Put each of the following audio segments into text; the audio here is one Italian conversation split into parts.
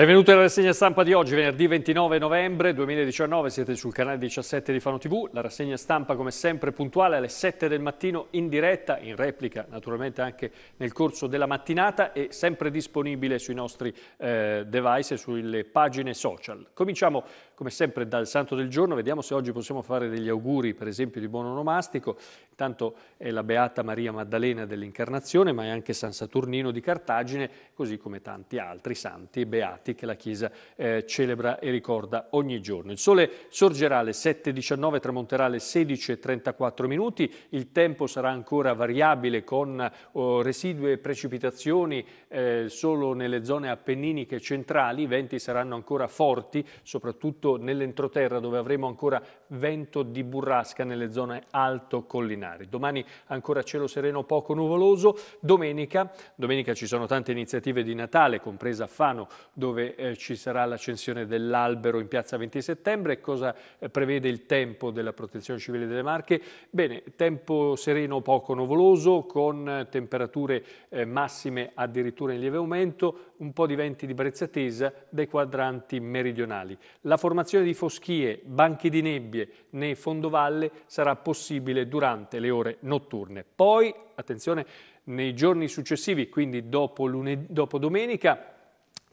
Benvenuti alla rassegna stampa di oggi, venerdì 29 novembre 2019, siete sul canale 17 di Fano TV, la rassegna stampa come sempre puntuale alle 7 del mattino in diretta, in replica naturalmente anche nel corso della mattinata e sempre disponibile sui nostri eh, device e sulle pagine social. Cominciamo come sempre dal santo del giorno, vediamo se oggi possiamo fare degli auguri per esempio di buon onomastico, intanto è la Beata Maria Maddalena dell'Incarnazione ma è anche San Saturnino di Cartagine, così come tanti altri santi e beati che la Chiesa eh, celebra e ricorda ogni giorno. Il sole sorgerà alle 7.19, tramonterà alle 16.34 minuti, il tempo sarà ancora variabile con oh, residue precipitazioni eh, solo nelle zone appenniniche centrali, i venti saranno ancora forti, soprattutto soprattutto nell'entroterra dove avremo ancora vento di burrasca nelle zone alto collinari. Domani ancora cielo sereno poco nuvoloso, domenica, domenica ci sono tante iniziative di Natale, compresa Fano dove eh, ci sarà l'accensione dell'albero in piazza 20 settembre. Cosa eh, prevede il tempo della protezione civile delle Marche? Bene, tempo sereno poco nuvoloso con eh, temperature eh, massime addirittura in lieve aumento, un po' di venti di brezza tesa dai quadranti meridionali. La formazione di foschie, banchi di nebbie nei fondovalle sarà possibile durante le ore notturne. Poi, attenzione, nei giorni successivi, quindi dopo, lunedì, dopo domenica,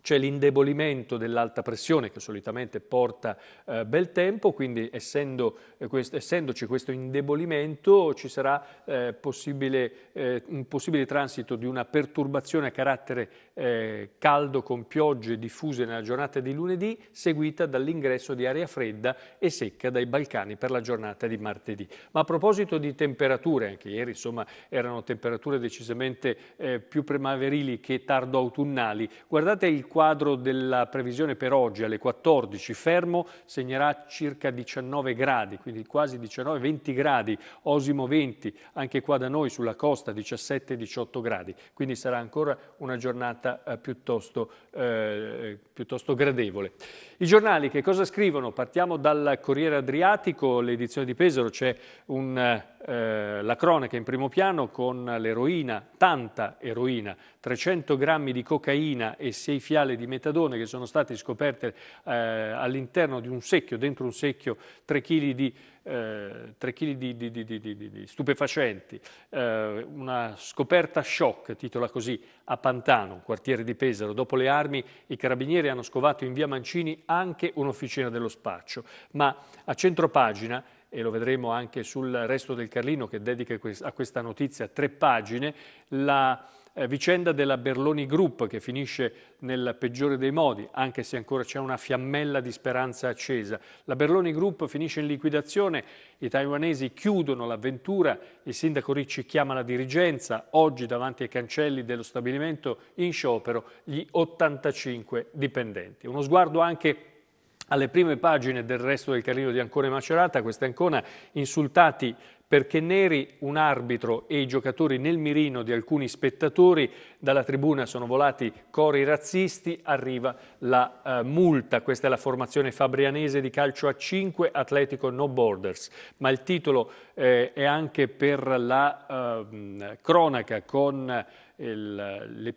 c'è l'indebolimento dell'alta pressione che solitamente porta eh, bel tempo, quindi essendo, eh, quest essendoci questo indebolimento ci sarà eh, possibile, eh, un possibile transito di una perturbazione a carattere eh, caldo con piogge diffuse nella giornata di lunedì, seguita dall'ingresso di aria fredda e secca dai Balcani per la giornata di martedì. Ma a proposito di temperature, anche ieri insomma, erano temperature decisamente eh, più primaverili che tardo autunnali, guardate il quadro della previsione per oggi alle 14 fermo segnerà circa 19 gradi, quindi quasi 19-20 gradi, Osimo 20, anche qua da noi sulla costa 17-18 gradi, quindi sarà ancora una giornata eh, piuttosto, eh, piuttosto gradevole. I giornali che cosa scrivono? Partiamo dal Corriere Adriatico, l'edizione di Pesaro, c'è un... Eh, la cronaca in primo piano con l'eroina, tanta eroina, 300 grammi di cocaina e 6 fiali letale di metadone che sono state scoperte eh, all'interno di un secchio, dentro un secchio 3 kg di, eh, 3 kg di, di, di stupefacenti, eh, una scoperta shock, titola così, a Pantano, un quartiere di Pesaro. Dopo le armi i carabinieri hanno scovato in via Mancini anche un'officina dello spaccio, ma a centropagina e lo vedremo anche sul resto del Carlino che dedica a questa notizia tre pagine, la eh, vicenda della Berloni Group che finisce nel peggiore dei modi, anche se ancora c'è una fiammella di speranza accesa. La Berloni Group finisce in liquidazione, i taiwanesi chiudono l'avventura, il sindaco Ricci chiama la dirigenza, oggi davanti ai cancelli dello stabilimento in sciopero gli 85 dipendenti. Uno sguardo anche alle prime pagine del resto del Carlino di Ancona e Macerata, questa Ancona insultati perché neri un arbitro e i giocatori nel mirino di alcuni spettatori, dalla tribuna sono volati cori razzisti, arriva la eh, multa, questa è la formazione fabrianese di calcio a 5, Atletico No Borders, ma il titolo eh, è anche per la eh, cronaca con il, le,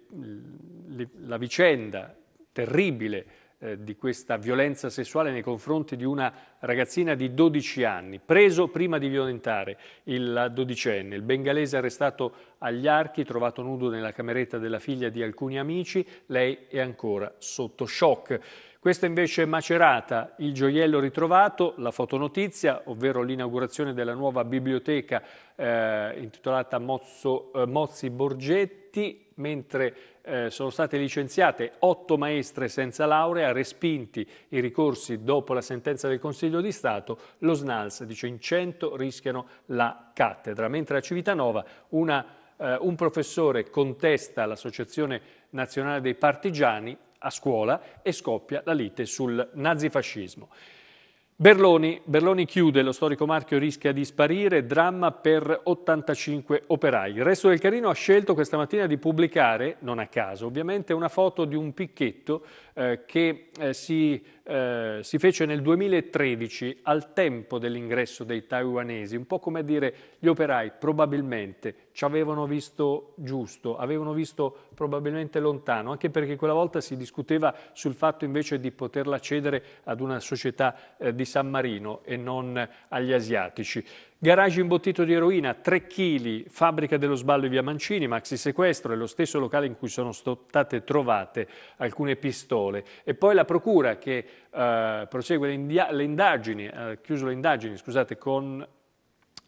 le, la vicenda terribile eh, di questa violenza sessuale nei confronti di una ragazzina di 12 anni, preso prima di violentare il dodicenne. Il bengalese arrestato agli archi, trovato nudo nella cameretta della figlia di alcuni amici, lei è ancora sotto shock. Questa invece è macerata, il gioiello ritrovato, la fotonotizia, ovvero l'inaugurazione della nuova biblioteca eh, intitolata Mozzo, eh, Mozzi Borgetti, mentre eh, sono state licenziate otto maestre senza laurea, respinti i ricorsi dopo la sentenza del Consiglio di Stato, lo SNALS dice in 100 rischiano la cattedra, mentre a Civitanova una, eh, un professore contesta l'Associazione Nazionale dei Partigiani a scuola e scoppia la lite sul nazifascismo. Berloni, Berloni, chiude, lo storico marchio rischia di sparire, dramma per 85 operai. Il resto del Carino ha scelto questa mattina di pubblicare, non a caso ovviamente, una foto di un picchetto eh, che eh, si eh, si fece nel 2013 al tempo dell'ingresso dei taiwanesi, un po' come a dire gli operai probabilmente ci avevano visto giusto, avevano visto probabilmente lontano, anche perché quella volta si discuteva sul fatto invece di poterla cedere ad una società eh, di San Marino e non agli asiatici. Garage imbottito di eroina, 3 kg, fabbrica dello sballo in via Mancini, maxi sequestro, è lo stesso locale in cui sono state trovate alcune pistole. E poi la procura che eh, prosegue le, le indagini, ha eh, chiuso le indagini scusate, con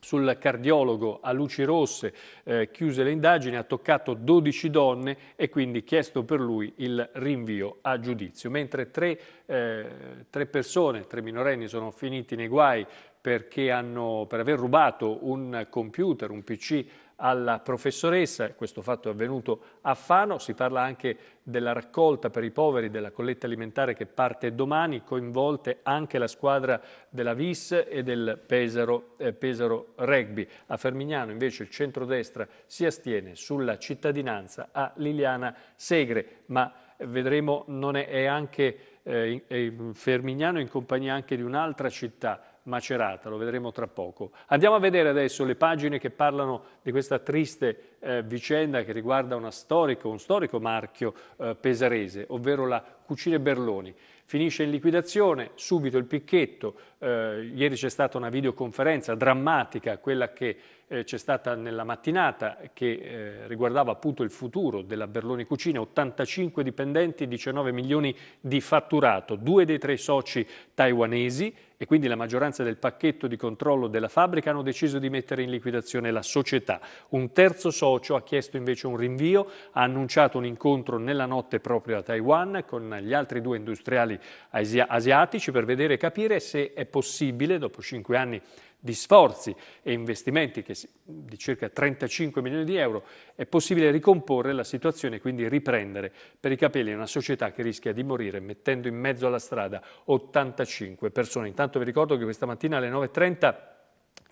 sul cardiologo a luci rosse, eh, chiuse le indagini, ha toccato 12 donne e quindi chiesto per lui il rinvio a giudizio, mentre tre, eh, tre persone, tre minorenni sono finiti nei guai perché hanno, per aver rubato un computer, un PC alla professoressa, questo fatto è avvenuto a Fano, si parla anche della raccolta per i poveri della colletta alimentare che parte domani, coinvolte anche la squadra della VIS e del Pesaro, eh, Pesaro Rugby. A Fermignano invece il centrodestra si astiene sulla cittadinanza a Liliana Segre, ma vedremo non è, è anche eh, è eh, Fermignano in compagnia anche di un'altra città, macerata, lo vedremo tra poco. Andiamo a vedere adesso le pagine che parlano di questa triste eh, vicenda che riguarda storico, un storico marchio eh, pesarese, ovvero la Cucine Berloni. Finisce in liquidazione, subito il picchetto, eh, ieri c'è stata una videoconferenza drammatica, quella che eh, c'è stata nella mattinata, che eh, riguardava appunto il futuro della Berloni Cucina, 85 dipendenti, 19 milioni di fatturato, due dei tre soci taiwanesi, e quindi la maggioranza del pacchetto di controllo della fabbrica hanno deciso di mettere in liquidazione la società. Un terzo socio ha chiesto invece un rinvio, ha annunciato un incontro nella notte proprio a Taiwan con gli altri due industriali asiatici per vedere e capire se è possibile, dopo cinque anni di sforzi e investimenti che, di circa 35 milioni di euro è possibile ricomporre la situazione e quindi riprendere per i capelli una società che rischia di morire mettendo in mezzo alla strada 85 persone. Intanto vi ricordo che questa mattina alle 9.30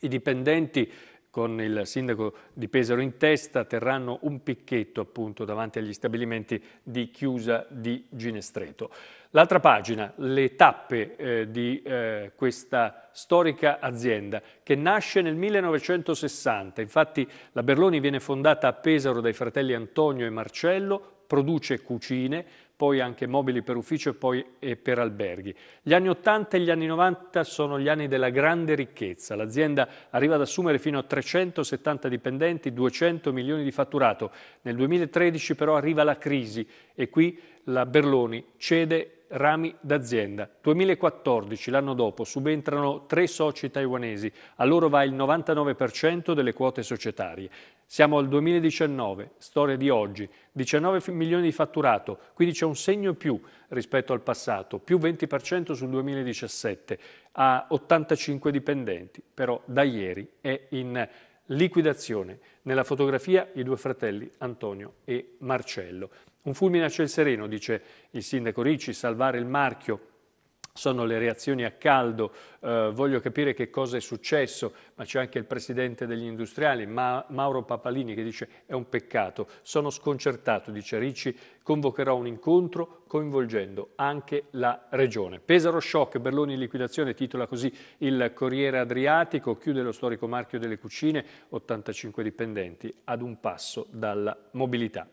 i dipendenti con il sindaco di Pesaro in testa, terranno un picchetto appunto davanti agli stabilimenti di chiusa di Ginestreto. L'altra pagina, le tappe eh, di eh, questa storica azienda che nasce nel 1960, infatti la Berloni viene fondata a Pesaro dai fratelli Antonio e Marcello, produce cucine, poi anche mobili per ufficio e poi e per alberghi. Gli anni 80 e gli anni 90 sono gli anni della grande ricchezza. L'azienda arriva ad assumere fino a 370 dipendenti, 200 milioni di fatturato. Nel 2013 però arriva la crisi e qui la Berloni cede rami d'azienda. 2014, l'anno dopo, subentrano tre soci taiwanesi, a loro va il 99% delle quote societarie. Siamo al 2019, storia di oggi, 19 milioni di fatturato, quindi c'è un segno più rispetto al passato, più 20% sul 2017, a 85 dipendenti, però da ieri è in liquidazione. Nella fotografia i due fratelli Antonio e Marcello. Un fulmine a ciel sereno, dice il sindaco Ricci, salvare il marchio sono le reazioni a caldo, eh, voglio capire che cosa è successo, ma c'è anche il presidente degli industriali, ma Mauro Papalini, che dice è un peccato, sono sconcertato, dice Ricci, convocherò un incontro coinvolgendo anche la regione. Pesaro shock, Berloni in liquidazione, titola così il Corriere Adriatico, chiude lo storico marchio delle cucine, 85 dipendenti ad un passo dalla mobilità.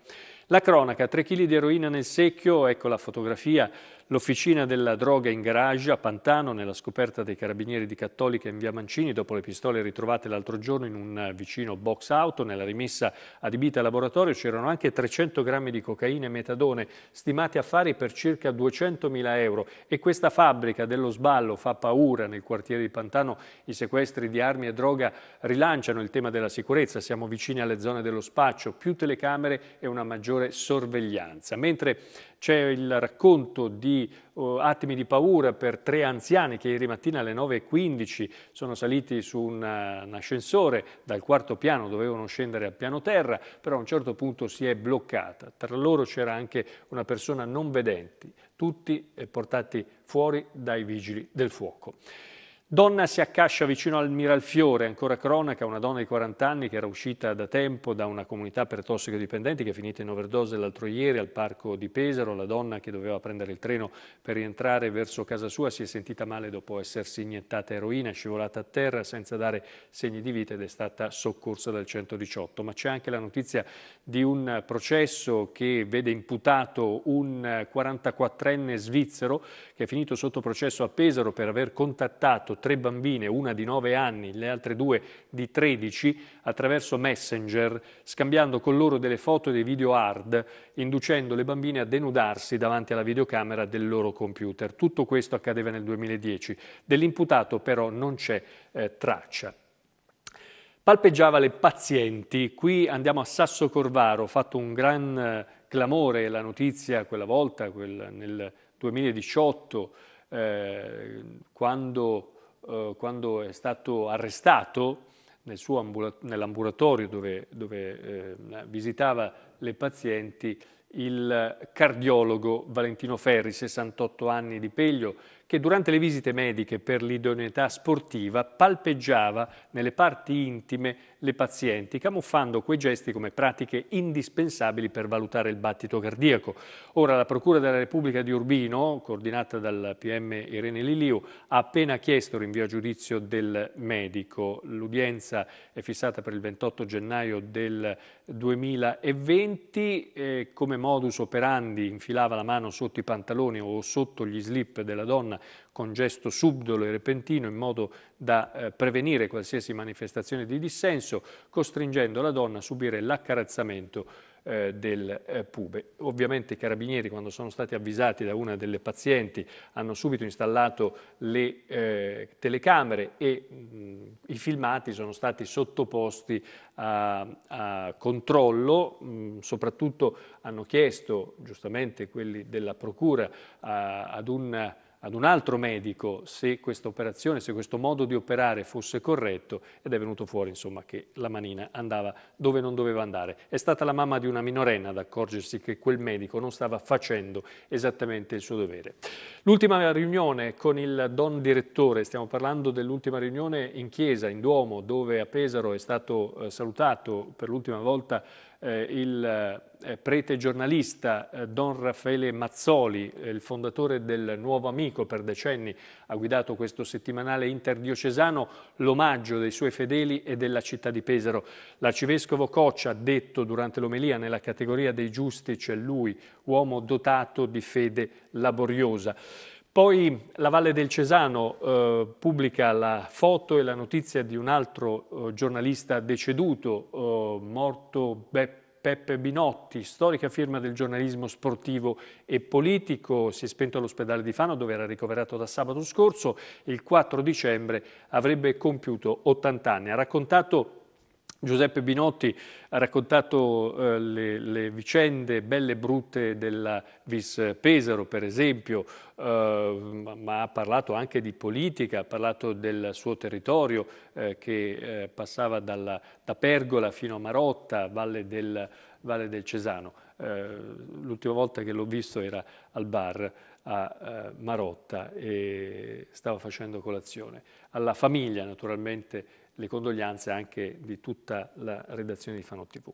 La cronaca, 3 kg di eroina nel secchio, ecco la fotografia, l'officina della droga in garage a Pantano, nella scoperta dei carabinieri di Cattolica in via Mancini, dopo le pistole ritrovate l'altro giorno in un eh, vicino box auto, nella rimessa adibita al laboratorio c'erano anche 300 grammi di cocaina e metadone, stimati affari per circa 200 mila euro. E questa fabbrica dello sballo fa paura nel quartiere di Pantano, i sequestri di armi e droga rilanciano il tema della sicurezza, siamo vicini alle zone dello spaccio, più telecamere e una maggiore sorveglianza. Mentre c'è il racconto di uh, attimi di paura per tre anziani che ieri mattina alle 9.15 sono saliti su una, eh, un ascensore dal quarto piano, dovevano scendere al piano terra, però a un certo punto si è bloccata. Tra loro c'era anche una persona non vedente, tutti eh, portati fuori dai vigili del fuoco. Donna si accascia vicino al Miralfiore, ancora cronaca, una donna di 40 anni che era uscita da tempo da una comunità per tossicodipendenti che è finita in overdose l'altro ieri al parco di Pesaro. La donna che doveva prendere il treno per rientrare verso casa sua si è sentita male dopo essersi iniettata eroina, scivolata a terra senza dare segni di vita ed è stata soccorsa dal 118. Ma c'è anche la notizia di un processo che vede imputato un 44enne svizzero che è finito sotto processo a Pesaro per aver contattato tre bambine, una di 9 anni, le altre due di 13, attraverso Messenger, scambiando con loro delle foto e dei video hard, inducendo le bambine a denudarsi davanti alla videocamera del loro computer. Tutto questo accadeva nel 2010. Dell'imputato però non c'è eh, traccia palpeggiava le pazienti. Qui andiamo a Sasso Corvaro, fatto un gran eh, clamore la notizia quella volta, quel, nel 2018, eh, quando eh, quando è stato arrestato nel ambulat- nell'ambulatorio dove, dove eh, visitava le pazienti il cardiologo Valentino Ferri, 68 anni di Peglio, che durante le visite mediche per l'idoneità sportiva palpeggiava nelle parti intime le pazienti, camuffando quei gesti come pratiche indispensabili per valutare il battito cardiaco. Ora la Procura della Repubblica di Urbino, coordinata dal PM Irene Liliu, ha appena chiesto rinvio a giudizio del medico. L'udienza è fissata per il 28 gennaio del 2020 eh, come modus operandi infilava la mano sotto i pantaloni o sotto gli slip della donna persona con gesto subdolo e repentino in modo da eh, prevenire qualsiasi manifestazione di dissenso, costringendo la donna a subire l'accarezzamento eh, del eh, pube. Ovviamente i carabinieri quando sono stati avvisati da una delle pazienti hanno subito installato le eh, telecamere e mh, mm, i filmati sono stati sottoposti a, a controllo, mh, mm, soprattutto hanno chiesto giustamente quelli della procura a, ad un ad un altro medico se questa operazione, se questo modo di operare fosse corretto ed è venuto fuori insomma, che la manina andava dove non doveva andare. È stata la mamma di una minorenna ad accorgersi che quel medico non stava facendo esattamente il suo dovere. L'ultima riunione con il don direttore, stiamo parlando dell'ultima riunione in chiesa, in Duomo, dove a Pesaro è stato eh, salutato per l'ultima volta eh, il eh, prete giornalista eh, Don Raffaele Mazzoli, eh, il fondatore del Nuovo Amico per decenni, ha guidato questo settimanale interdiocesano, l'omaggio dei suoi fedeli e della città di Pesaro. L'arcivescovo Coccia ha detto durante l'omelia nella categoria dei giusti c'è lui, uomo dotato di fede laboriosa. Poi la Valle del Cesano eh, pubblica la foto e la notizia di un altro eh, giornalista deceduto, eh, morto Beppe Peppe Binotti, storica firma del giornalismo sportivo e politico, si è spento all'ospedale di Fano dove era ricoverato da sabato scorso, il 4 dicembre avrebbe compiuto 80 anni. Ha raccontato Giuseppe Binotti ha raccontato eh, le, le, vicende belle e brutte della Vis Pesaro, per esempio, eh, ma ha parlato anche di politica, ha parlato del suo territorio eh, che eh, passava dalla, da Pergola fino a Marotta, Valle del, Valle del Cesano. Eh, l'ultima volta che l'ho visto era al bar a eh, Marotta e stava facendo colazione. Alla famiglia, naturalmente, le condoglianze anche di tutta la redazione di Fano TV.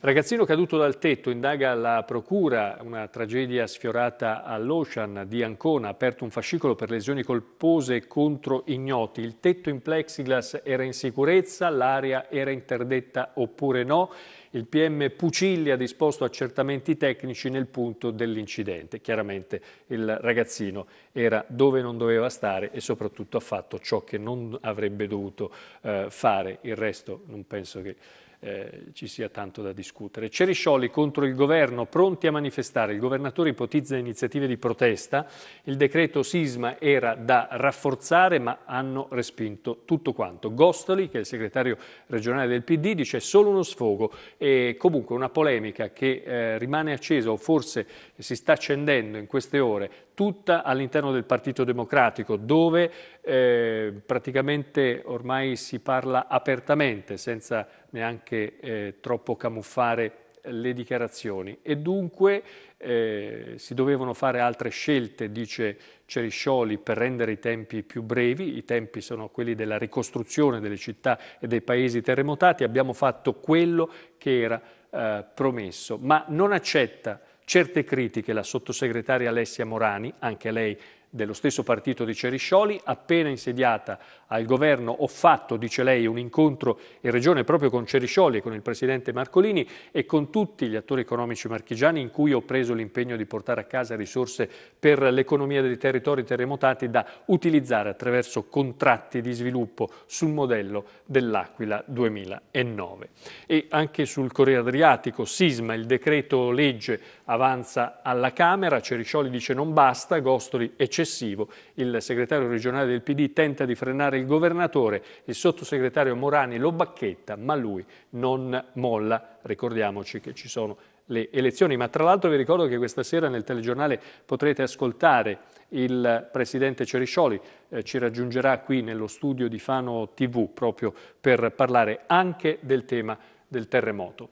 Ragazzino caduto dal tetto, indaga la procura, una tragedia sfiorata all'Ocean di Ancona, aperto un fascicolo per lesioni colpose contro ignoti. Il tetto in plexiglas era in sicurezza, l'area era interdetta oppure no? Il PM Pucilli ha disposto accertamenti tecnici nel punto dell'incidente. Chiaramente il ragazzino era dove non doveva stare e soprattutto ha fatto ciò che non avrebbe dovuto eh, fare. Il resto non penso che eh, ci sia tanto da discutere. Ceriscioli contro il governo, pronti a manifestare. Il governatore ipotizza iniziative di protesta. Il decreto sisma era da rafforzare, ma hanno respinto tutto quanto. Gostoli, che è il segretario regionale del PD, dice solo uno sfogo e comunque una polemica che eh, rimane accesa o forse si sta accendendo in queste ore tutta all'interno del Partito Democratico, dove eh, praticamente ormai si parla apertamente, senza neanche eh, troppo camuffare le dichiarazioni e dunque eh, si dovevano fare altre scelte, dice Ceriscioli, per rendere i tempi più brevi, i tempi sono quelli della ricostruzione delle città e dei paesi terremotati, abbiamo fatto quello che era eh, promesso, ma non accetta certe critiche la sottosegretaria Alessia Morani, anche lei dello stesso partito di Ceriscioli, appena insediata al governo ho fatto, dice lei, un incontro in regione proprio con Ceriscioli e con il presidente Marcolini e con tutti gli attori economici marchigiani in cui ho preso l'impegno di portare a casa risorse per l'economia dei territori terremotati da utilizzare attraverso contratti di sviluppo sul modello dell'Aquila 2009. E anche sul Corriere Adriatico, sisma, il decreto legge avanza alla Camera, Ceriscioli dice non basta, Gostoli eccetera successivo il segretario regionale del PD tenta di frenare il governatore, il sottosegretario Morani lo bacchetta, ma lui non molla. Ricordiamoci che ci sono le elezioni, ma tra l'altro vi ricordo che questa sera nel telegiornale potrete ascoltare il presidente Ceriscioli, eh, ci raggiungerà qui nello studio di Fano TV proprio per parlare anche del tema del terremoto.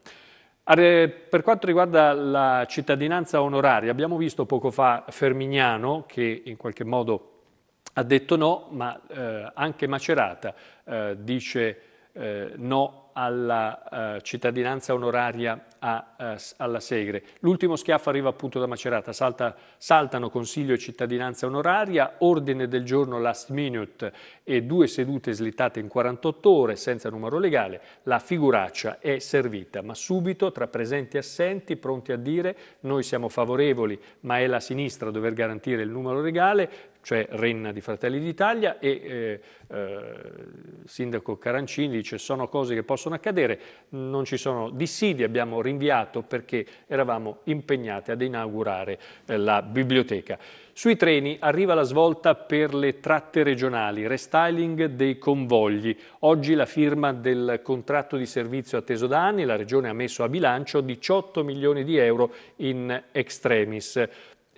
Per quanto riguarda la cittadinanza onoraria, abbiamo visto poco fa Fermignano che in qualche modo ha detto no, ma eh, anche Macerata eh, dice eh, no alla eh, cittadinanza onoraria a, eh, alla Segre. L'ultimo schiaffo arriva appunto da Macerata, Salta, saltano Consiglio e cittadinanza onoraria, ordine del giorno last minute e due sedute slittate in 48 ore senza numero legale, la figuraccia è servita, ma subito tra presenti e assenti pronti a dire noi siamo favorevoli, ma è la sinistra a dover garantire il numero legale, cioè Renna di Fratelli d'Italia e eh, eh, Sindaco Carancini dice sono cose che possono accadere, non ci sono dissidi, abbiamo rinviato perché eravamo impegnati ad inaugurare eh, la biblioteca. Sui treni arriva la svolta per le tratte regionali, restyling dei convogli. Oggi la firma del contratto di servizio atteso da anni, la Regione ha messo a bilancio 18 milioni di euro in extremis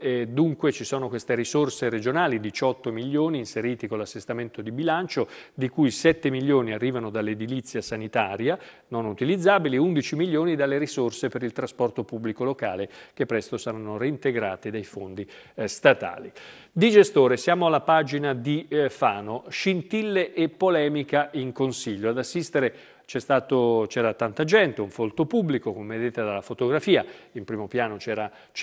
eh, dunque ci sono queste risorse regionali, 18 milioni inseriti con l'assestamento di bilancio, di cui 7 milioni arrivano dall'edilizia sanitaria non utilizzabili 11 milioni dalle risorse per il trasporto pubblico locale che presto saranno reintegrate dai fondi eh, statali. Di gestore siamo alla pagina di eh, Fano, scintille e polemica in consiglio. Ad assistere c'era tanta gente, un folto pubblico, come vedete dalla fotografia, in primo piano c'è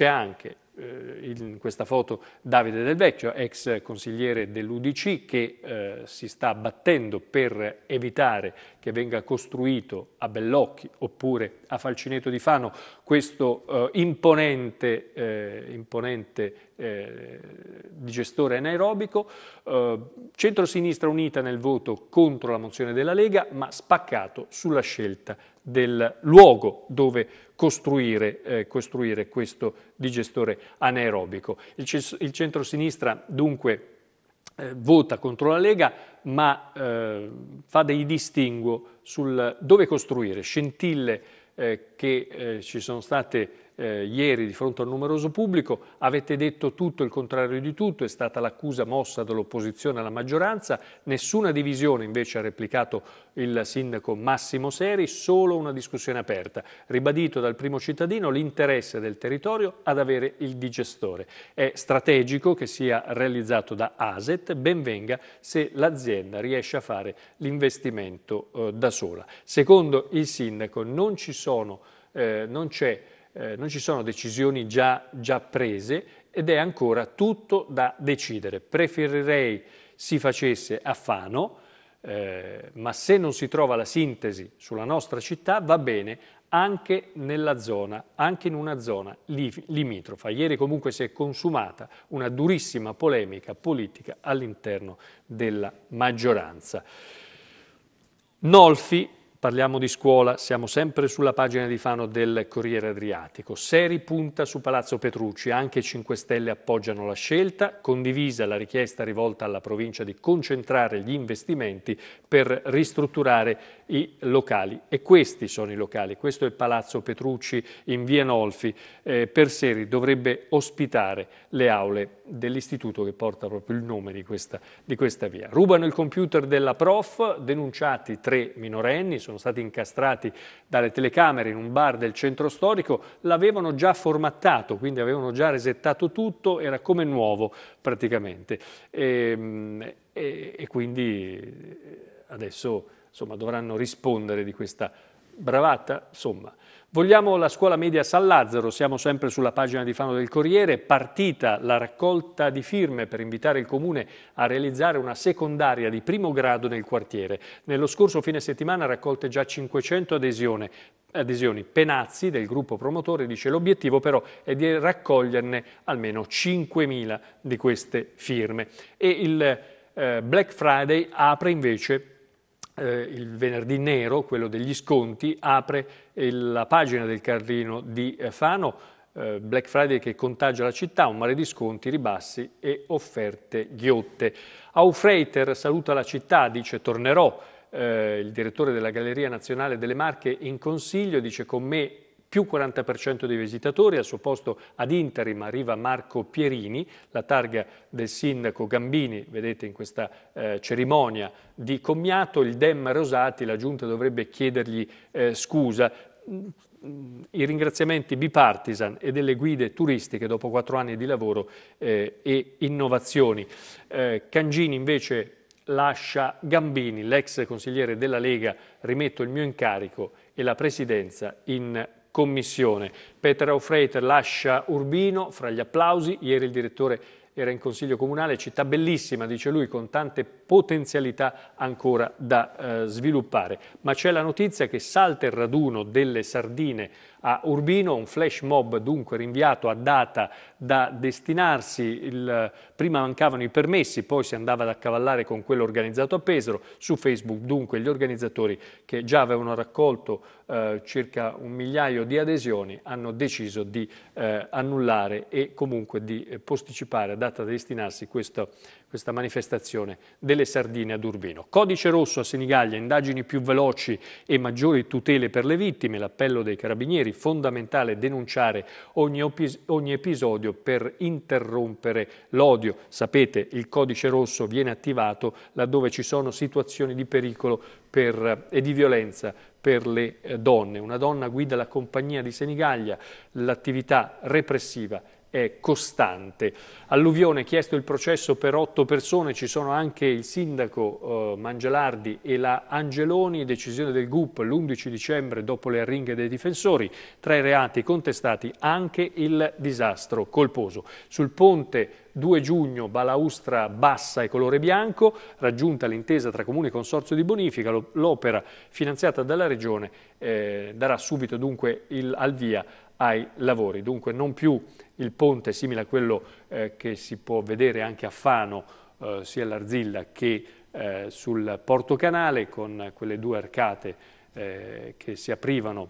anche eh, in questa foto Davide Del Vecchio, ex consigliere dell'Udc che eh, si sta battendo per evitare che venga costruito a Bellocchi oppure a Falcineto di Fano questo eh, imponente, eh, imponente eh, digestore anaerobico. Eh, centrosinistra unita nel voto contro la mozione della Lega ma spaccato sulla scelta del luogo dove costruire, eh, costruire questo digestore anaerobico. Il, il centro-sinistra dunque eh, vota contro la Lega ma eh, fa dei distinguo sul dove costruire, scintille eh, che eh, ci sono state eh, ieri di fronte al numeroso pubblico, avete detto tutto il contrario di tutto, è stata l'accusa mossa dall'opposizione alla maggioranza, nessuna divisione invece ha replicato il sindaco Massimo Seri, solo una discussione aperta, ribadito dal primo cittadino l'interesse del territorio ad avere il digestore. È strategico che sia realizzato da ASET, ben venga se l'azienda riesce a fare l'investimento eh, da sola. Secondo il sindaco non ci sono, eh, non c'è eh, non ci sono decisioni già, già prese ed è ancora tutto da decidere. Preferirei si facesse a Fano, eh, ma se non si trova la sintesi sulla nostra città va bene anche nella zona, anche in una zona limitrofa. Ieri comunque si è consumata una durissima polemica politica all'interno della maggioranza. Nolfi Parliamo di scuola, siamo sempre sulla pagina di Fano del Corriere Adriatico. Seri punta su Palazzo Petrucci, anche 5 Stelle appoggiano la scelta, condivisa la richiesta rivolta alla provincia di concentrare gli investimenti per ristrutturare i locali. E questi sono i locali, questo è il Palazzo Petrucci in via Nolfi, eh, per Seri dovrebbe ospitare le aule dell'istituto che porta proprio il nome di questa, di questa via. Rubano il computer della prof, denunciati tre minorenni, sono stati incastrati dalle telecamere in un bar del centro storico, l'avevano già formattato, quindi avevano già resettato tutto, era come nuovo praticamente. E, ehm, e, e quindi eh, adesso insomma, dovranno rispondere di questa bravata, insomma. Vogliamo la scuola media San Lazzaro, siamo sempre sulla pagina di Fano del Corriere, partita la raccolta di firme per invitare il Comune a realizzare una secondaria di primo grado nel quartiere. Nello scorso fine settimana raccolte già 500 adesione, adesioni. Penazzi del gruppo promotore dice l'obiettivo però è di raccoglierne almeno 5.000 di queste firme. E il eh, Black Friday apre invece eh, il venerdì nero, quello degli sconti, apre il, la pagina del Carlino di eh, Fano, eh, Black Friday che contagia la città, un mare di sconti, ribassi e offerte ghiotte. Aufreiter saluta la città, dice tornerò, eh, il direttore della Galleria Nazionale delle Marche in consiglio, dice con me più 40% dei visitatori, al suo posto ad interim arriva Marco Pierini, la targa del sindaco Gambini, vedete in questa eh, cerimonia di commiato, il Dem Rosati, la giunta dovrebbe chiedergli eh, scusa, mm, i ringraziamenti bipartisan e delle guide turistiche dopo quattro anni di lavoro eh, e innovazioni. Eh, Cangini invece lascia Gambini, l'ex consigliere della Lega, rimetto il mio incarico e la presidenza in commissione. Petra Freiter lascia Urbino fra gli applausi, ieri il direttore era in consiglio comunale, città bellissima, dice lui, con tante potenzialità ancora da eh, sviluppare. Ma c'è la notizia che salta il raduno delle sardine a Urbino, un flash mob dunque rinviato a data da destinarsi, il, prima mancavano i permessi, poi si andava ad accavallare con quello organizzato a Pesaro, su Facebook dunque gli organizzatori che già avevano raccolto eh, circa un migliaio di adesioni hanno deciso di eh, annullare e comunque di eh, posticipare a data da destinarsi questo, questa manifestazione delle sardine ad Urbino. Codice rosso a Senigallia, indagini più veloci e maggiori tutele per le vittime, l'appello dei carabinieri, fondamentale denunciare ogni, ogni episodio per interrompere l'odio. Sapete, il codice rosso viene attivato laddove ci sono situazioni di pericolo per, eh, e di violenza per le eh, donne. Una donna guida la compagnia di Senigallia, l'attività repressiva è costante. Alluvione, chiesto il processo per otto persone, ci sono anche il sindaco eh, Mangelardi e la Angeloni, decisione del GUP l'11 dicembre dopo le arringhe dei difensori, tra i reati contestati anche il disastro colposo. Sul ponte 2 giugno balaustra bassa e colore bianco, raggiunta l'intesa tra Comune e Consorzio di Bonifica, l'opera finanziata dalla Regione eh, darà subito dunque il, al via ai lavori. Dunque non più il ponte simile a quello eh, che si può vedere anche a Fano, eh, sia all'Arzilla che eh, sul Porto Canale, con quelle due arcate eh, che si aprivano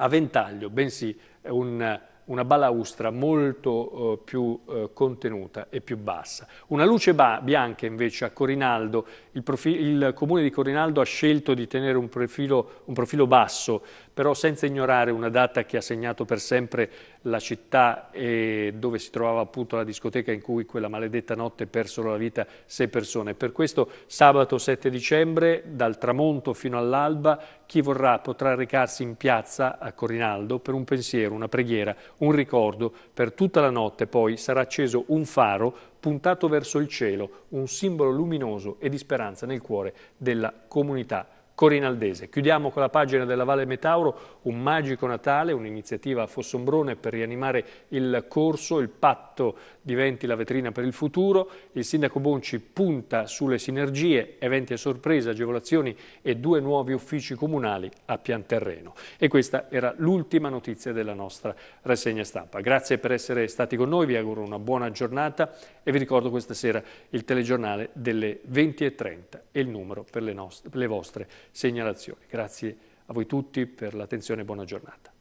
a ventaglio, bensì un, una balaustra molto eh, più eh, contenuta e più bassa. Una luce bianca invece a Corinaldo, il, il, Comune di Corinaldo ha scelto di tenere un profilo, un profilo basso però senza ignorare una data che ha segnato per sempre la città e dove si trovava appunto la discoteca in cui quella maledetta notte persero la vita sei persone. Per questo sabato 7 dicembre, dal tramonto fino all'alba, chi vorrà potrà recarsi in piazza a Corinaldo per un pensiero, una preghiera, un ricordo. Per tutta la notte poi sarà acceso un faro puntato verso il cielo, un simbolo luminoso e di speranza nel cuore della comunità corinaldese. Chiudiamo con la pagina della Valle Metauro, un magico Natale, un'iniziativa a Fossombrone per rianimare il corso, il patto diventi la vetrina per il futuro. Il sindaco Bonci punta sulle sinergie, eventi a sorpresa, agevolazioni e due nuovi uffici comunali a pian terreno. E questa era l'ultima notizia della nostra rassegna stampa. Grazie per essere stati con noi, vi auguro una buona giornata e vi ricordo questa sera il telegiornale delle 20.30 e il numero per le, nostre, per le vostre segnalazioni. Grazie a voi tutti per l'attenzione e buona giornata.